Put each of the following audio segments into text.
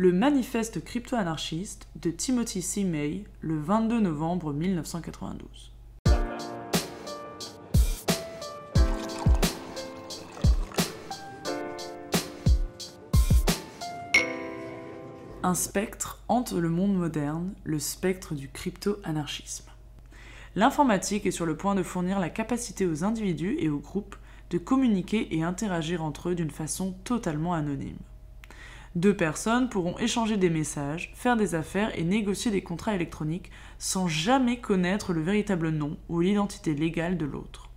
le manifeste crypto-anarchiste de Timothy C. May le 22 novembre 1992. Un spectre hante le monde moderne, le spectre du crypto-anarchisme. L'informatique est sur le point de fournir la capacité aux individus et aux groupes de communiquer et interagir entre eux d'une façon totalement anonyme. Deux personnes pourront échanger des messages, faire des affaires et négocier des contrats électroniques sans jamais connaître le véritable nom ou l'identité légale de l'autre.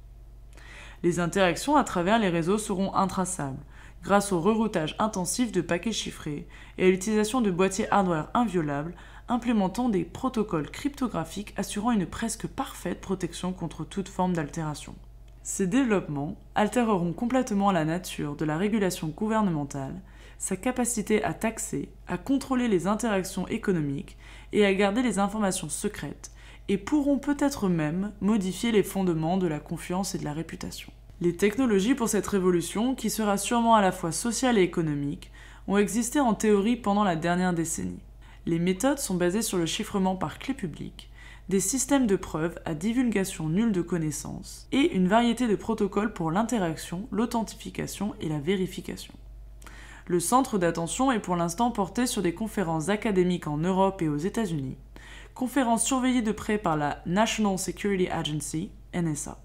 Les interactions à travers les réseaux seront intraçables grâce au reroutage intensif de paquets chiffrés et à l'utilisation de boîtiers hardware inviolables implémentant des protocoles cryptographiques assurant une presque parfaite protection contre toute forme d'altération. Ces développements altéreront complètement la nature de la régulation gouvernementale sa capacité à taxer, à contrôler les interactions économiques et à garder les informations secrètes, et pourront peut-être même modifier les fondements de la confiance et de la réputation. Les technologies pour cette révolution, qui sera sûrement à la fois sociale et économique, ont existé en théorie pendant la dernière décennie. Les méthodes sont basées sur le chiffrement par clé publique, des systèmes de preuves à divulgation nulle de connaissances, et une variété de protocoles pour l'interaction, l'authentification et la vérification. Le centre d'attention est pour l'instant porté sur des conférences académiques en Europe et aux États-Unis, conférences surveillées de près par la National Security Agency, NSA.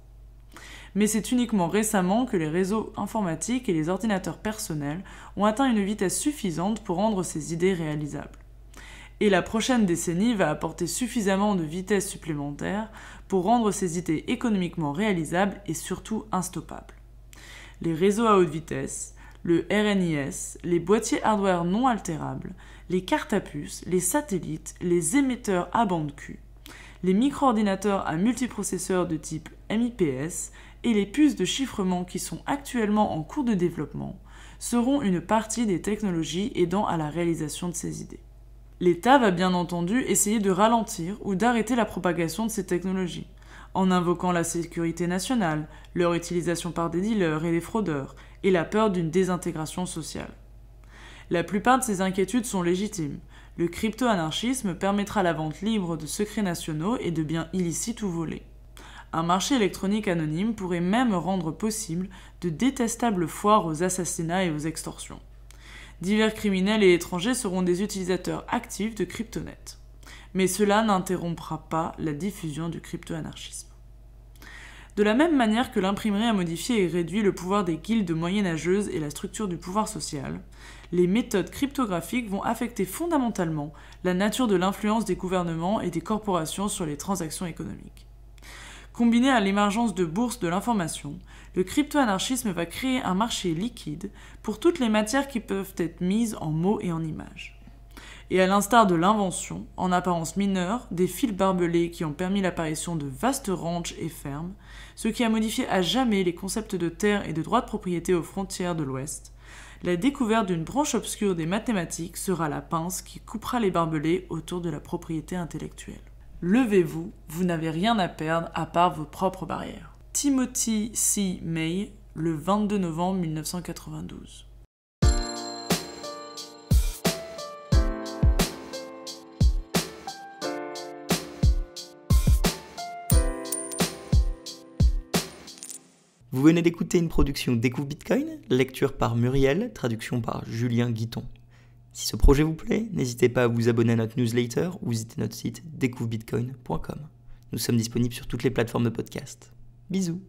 Mais c'est uniquement récemment que les réseaux informatiques et les ordinateurs personnels ont atteint une vitesse suffisante pour rendre ces idées réalisables. Et la prochaine décennie va apporter suffisamment de vitesse supplémentaire pour rendre ces idées économiquement réalisables et surtout instoppables. Les réseaux à haute vitesse, le RNIS, les boîtiers hardware non altérables, les cartes à puces, les satellites, les émetteurs à bande Q, les micro-ordinateurs à multiprocesseurs de type MIPS et les puces de chiffrement qui sont actuellement en cours de développement seront une partie des technologies aidant à la réalisation de ces idées. L'État va bien entendu essayer de ralentir ou d'arrêter la propagation de ces technologies en invoquant la sécurité nationale, leur utilisation par des dealers et des fraudeurs, et la peur d'une désintégration sociale. La plupart de ces inquiétudes sont légitimes. Le crypto-anarchisme permettra la vente libre de secrets nationaux et de biens illicites ou volés. Un marché électronique anonyme pourrait même rendre possible de détestables foires aux assassinats et aux extorsions. Divers criminels et étrangers seront des utilisateurs actifs de CryptoNet mais cela n'interrompra pas la diffusion du crypto-anarchisme. De la même manière que l'imprimerie a modifié et réduit le pouvoir des guildes moyenâgeuses et la structure du pouvoir social, les méthodes cryptographiques vont affecter fondamentalement la nature de l'influence des gouvernements et des corporations sur les transactions économiques. Combiné à l'émergence de bourses de l'information, le crypto-anarchisme va créer un marché liquide pour toutes les matières qui peuvent être mises en mots et en images et à l'instar de l'invention, en apparence mineure, des fils barbelés qui ont permis l'apparition de vastes ranchs et fermes, ce qui a modifié à jamais les concepts de terre et de droit de propriété aux frontières de l'Ouest, la découverte d'une branche obscure des mathématiques sera la pince qui coupera les barbelés autour de la propriété intellectuelle. levez vous, vous n'avez rien à perdre à part vos propres barrières. Timothy C. May, le 22 novembre 1992. Vous venez d'écouter une production Découvre Bitcoin, lecture par Muriel, traduction par Julien Guiton. Si ce projet vous plaît, n'hésitez pas à vous abonner à notre newsletter ou visiter notre site découvrebitcoin.com. Nous sommes disponibles sur toutes les plateformes de podcast. Bisous